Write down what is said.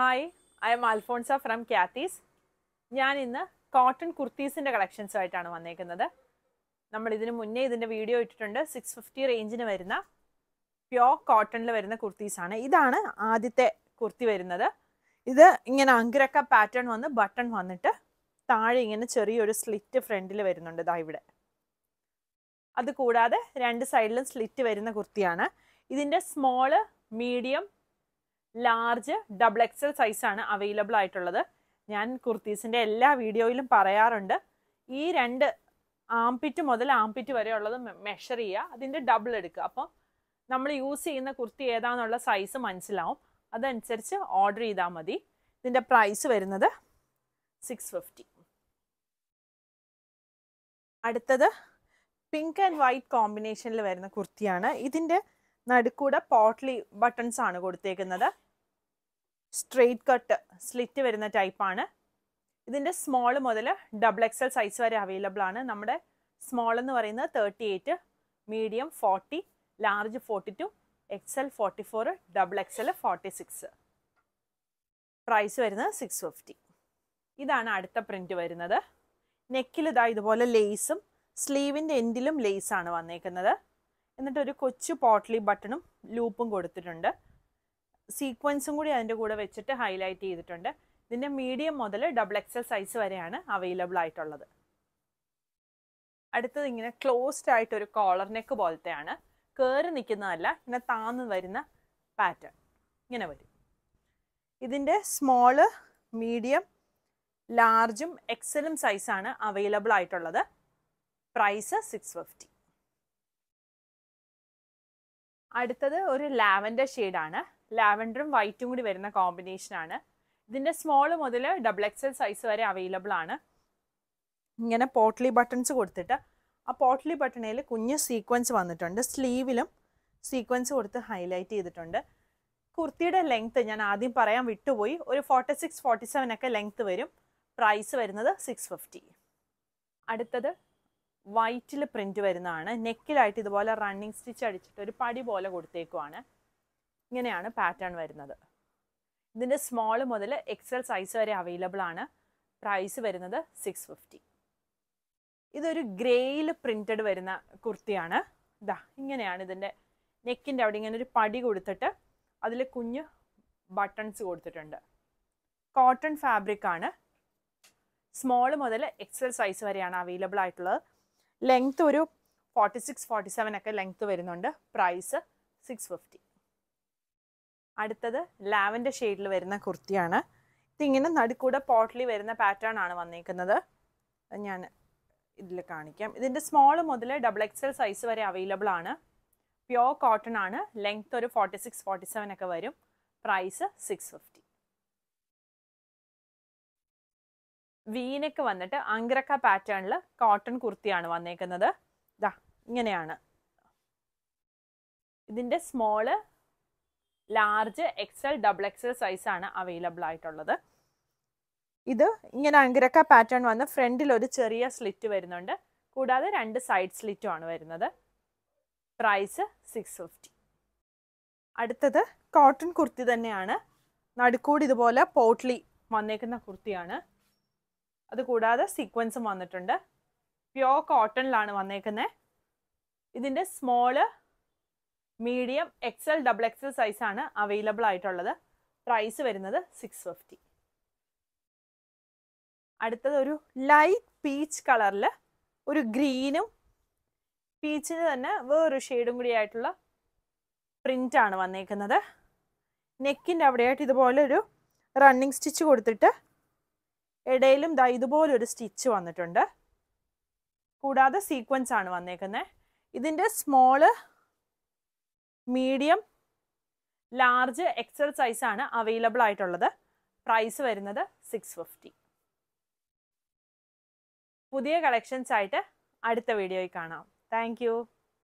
hi I am Alphonsa from Cathy's ഞാൻ ഇന്ന് cotton കുർത്തീസിൻ്റെ കളക്ഷൻസുമായിട്ടാണ് വന്നേക്കുന്നത് നമ്മൾ ഇതിന് മുന്നേ ഇതിൻ്റെ വീഡിയോ ഇട്ടിട്ടുണ്ട് സിക്സ് ഫിഫ്റ്റി റേഞ്ചിന് വരുന്ന പ്യോർ കോട്ടണിൽ വരുന്ന കുർത്തീസാണ് ഇതാണ് ആദ്യത്തെ കുർത്തി വരുന്നത് ഇത് ഇങ്ങനെ അങ്കിരക്ക പാറ്റേൺ വന്ന് ബട്ടൺ വന്നിട്ട് താഴെ ഇങ്ങനെ ചെറിയൊരു സ്ലിറ്റ് ഫ്രണ്ടിൽ വരുന്നുണ്ട് ഇതാ ഇവിടെ അതുകൂടാതെ രണ്ട് സൈഡിലും സ്ലിറ്റ് വരുന്ന കുർത്തിയാണ് ഇതിൻ്റെ small medium large double XL സൈസാണ് അവൈലബിൾ ആയിട്ടുള്ളത് ഞാൻ കുർത്തീസിൻ്റെ എല്ലാ വീഡിയോയിലും പറയാറുണ്ട് ഈ രണ്ട് ആംപിറ്റ് മുതൽ ആംപിറ്റ് വരെ ഉള്ളത് മെഷർ ചെയ്യുക അതിൻ്റെ ഡബിൾ എടുക്കുക അപ്പോൾ നമ്മൾ യൂസ് ചെയ്യുന്ന കുർത്തി ഏതാണെന്നുള്ള സൈസ് മനസ്സിലാവും അതനുസരിച്ച് ഓർഡർ ചെയ്താൽ മതി ഇതിൻ്റെ പ്രൈസ് വരുന്നത് സിക്സ് ഫിഫ്റ്റി അടുത്തത് പിങ്ക് ആൻഡ് വൈറ്റ് കോമ്പിനേഷനിൽ വരുന്ന കുർത്തിയാണ് ഇതിൻ്റെ നടുക്കൂടെ പോട്ട്ലി ബട്ടൺസ് ആണ് കൊടുത്തേക്കുന്നത് സ്ട്രെയിറ്റ് കട്ട് സ്ലിറ്റ് വരുന്ന ടൈപ്പാണ് ഇതിൻ്റെ സ്മോൾ മുതൽ ഡബിൾ എക്സൽ സൈസ് വരെ അവൈലബിൾ ആണ് നമ്മുടെ സ്മോൾ എന്ന് പറയുന്നത് thirty eight medium forty large forty two XL forty four double XL forty six price വരുന്നത് സിക്സ് ഫിഫ്റ്റി ഇതാണ് അടുത്ത പ്രിൻറ്റ് വരുന്നത് നെക്കിൽ ഇതാ ഇതുപോലെ ലേസും സ്ലീവിൻ്റെ എൻഡിലും ലേസാണ് വന്നേക്കുന്നത് എന്നിട്ട് ഒരു കൊച്ചു പോട്ട്ലി ബട്ടണും ലൂപ്പും കൊടുത്തിട്ടുണ്ട് സീക്വൻസും കൂടി അതിൻ്റെ കൂടെ വെച്ചിട്ട് ഹൈലൈറ്റ് ചെയ്തിട്ടുണ്ട് ഇതിൻ്റെ മീഡിയം മുതൽ ഡബിൾ എക്സൽ സൈസ് വരെയാണ് അവൈലബിൾ ആയിട്ടുള്ളത് അടുത്തത് ഇങ്ങനെ ക്ലോസ്ഡ് ആയിട്ട് ഒരു കോളർ നെക്ക് പോലത്തെയാണ് കയറി നിൽക്കുന്നതല്ല ഇങ്ങനെ താന്ന് വരുന്ന പാറ്റേൺ ഇങ്ങനെ വരും ഇതിൻ്റെ സ്മോള് മീഡിയം ലാർജും എക്സലും സൈസാണ് അവൈലബിൾ ആയിട്ടുള്ളത് പ്രൈസ് സിക്സ് ഫിഫ്റ്റി അടുത്തത് ഒരു ലാവൻഡർ ഷെയ്ഡാണ് ലാവൻഡറും വൈറ്റും കൂടി വരുന്ന കോമ്പിനേഷൻ ആണ് ഇതിൻ്റെ സ്മോൾ മുതൽ ഡബിൾ എക്സൽ സൈസ് വരെ അവൈലബിൾ ആണ് ഇങ്ങനെ പോട്ട്ലി ബട്ടൺസ് കൊടുത്തിട്ട് ആ പോട്ട്ലി ബട്ടണിൽ കുഞ്ഞ് സീക്വൻസ് വന്നിട്ടുണ്ട് സ്ലീവിലും സീക്വൻസ് കൊടുത്ത് ഹൈലൈറ്റ് ചെയ്തിട്ടുണ്ട് കുർത്തിയുടെ ലെങ്ത്ത് ഞാൻ ആദ്യം പറയാൻ വിട്ടുപോയി ഒരു ഫോർട്ടി സിക്സ് ഫോർട്ടി സെവൻ ഒക്കെ ലെങ്ത്ത് വരും പ്രൈസ് വരുന്നത് സിക്സ് ഫിഫ്റ്റി അടുത്തത് വൈറ്റിൽ പ്രിൻറ്റ് വരുന്നതാണ് നെക്കിലായിട്ട് ഇതുപോലെ റണ്ണിങ് സ്റ്റിച്ച് അടിച്ചിട്ട് ഒരു പടി പോലെ കൊടുത്തേക്കുവാണ് ഇങ്ങനെയാണ് പാറ്റേൺ വരുന്നത് ഇതിൻ്റെ സ്മോൾ മുതൽ എക്സൽ സൈസ് വരെ അവൈലബിൾ ആണ് പ്രൈസ് വരുന്നത് സിക്സ് ഫിഫ്റ്റി ഇതൊരു ഗ്രേയിൽ പ്രിൻറ്റഡ് വരുന്ന കുർത്തിയാണ് ഇതാ ഇങ്ങനെയാണ് ഇതിൻ്റെ നെക്കിൻ്റെ അവിടെ ഇങ്ങനെ ഒരു പടി കൊടുത്തിട്ട് അതിൽ കുഞ്ഞ് ബട്ടൺസ് കൊടുത്തിട്ടുണ്ട് കോട്ടൺ ഫാബ്രിക് ആണ് സ്മോൾ മുതൽ എക്സൽ സൈസ് വരെയാണ് അവൈലബിൾ ആയിട്ടുള്ളത് ലെങ്ത് ഒരു ഫോർട്ടി സിക്സ് ഫോർട്ടി സെവൻ ഒക്കെ ലെങ്ത് വരുന്നുണ്ട് പ്രൈസ് സിക്സ് ഫിഫ്റ്റി അടുത്തത് ലാവൻ്റെ ഷെയ്ഡിൽ വരുന്ന കുർത്തിയാണ് ഇതിങ്ങനെ നടുക്കൂടെ പോട്ട്ലി വരുന്ന പാറ്റേൺ ആണ് വന്നേക്കുന്നത് ഞാൻ ഇതിൽ കാണിക്കാം ഇതിൻ്റെ സ്മോൾ മുതൽ ഡബിൾ എക്സൽ സൈസ് വരെ അവൈലബിൾ ആണ് പ്യോർ കോട്ടൺ ആണ് ലെങ്ത് ഒരു ഫോർട്ടി സിക്സ് ഫോർട്ടി സെവൻ ഒക്കെ വരും പ്രൈസ് സിക്സ് ഫിഫ്റ്റി വീനക്ക് വന്നിട്ട് അങ്ക്രക്ക പാറ്റേണിൽ കോട്ടൺ കുർത്തിയാണ് വന്നേക്കുന്നത് ഇതാ ഇങ്ങനെയാണ് ഇതിൻ്റെ small large XL double XL സൈസാണ് അവൈലബിൾ ആയിട്ടുള്ളത് ഇത് ഇങ്ങനെ അങ്ക്രക്ക പാറ്റേൺ വന്ന് ഫ്രണ്ടിൽ ഒരു ചെറിയ സ്ലിറ്റ് വരുന്നുണ്ട് കൂടാതെ രണ്ട് സൈഡ് സ്ലിറ്റും ആണ് വരുന്നത് പ്രൈസ് സിക്സ് ഫിഫ്റ്റി അടുത്തത് കോട്ടൺ കുർത്തി തന്നെയാണ് നടുക്കൂടി ഇതുപോലെ പോട്ട്ലി വന്നേക്കുന്ന കുർത്തിയാണ് അതുകൂടാതെ സീക്വൻസും വന്നിട്ടുണ്ട് പ്യോർ കോട്ടണിലാണ് വന്നേക്കുന്നത് ഇതിൻ്റെ small medium XL double XL സൈസാണ് അവൈലബിൾ ആയിട്ടുള്ളത് പ്രൈസ് വരുന്നത് സിക്സ് ഫിഫ്റ്റി അടുത്തത് ഒരു ലൈറ്റ് പീച്ച് കളറിൽ ഒരു ഗ്രീനും പീച്ചിന് തന്നെ വേറൊരു ഷെയ്ഡും കൂടി ആയിട്ടുള്ള പ്രിൻ്റാണ് വന്നേക്കുന്നത് നെക്കിൻ്റെ അവിടെയായിട്ട് ഇതുപോലെ ഒരു റണ്ണിങ് സ്റ്റിച്ച് കൊടുത്തിട്ട് ഇടയിലും ദാ ഇതുപോലൊരു സ്റ്റിച്ച് വന്നിട്ടുണ്ട് കൂടാതെ സീക്വൻസ് ആണ് വന്നേക്കുന്നത് ഇതിൻ്റെ സ്മോള് മീഡിയം ലാർജ് എക്സൽ ആണ് അവൈലബിൾ ആയിട്ടുള്ളത് പ്രൈസ് വരുന്നത് സിക്സ് ഫിഫ്റ്റി പുതിയ കളക്ഷൻസ് ആയിട്ട് അടുത്ത വീഡിയോയിൽ കാണാം താങ്ക്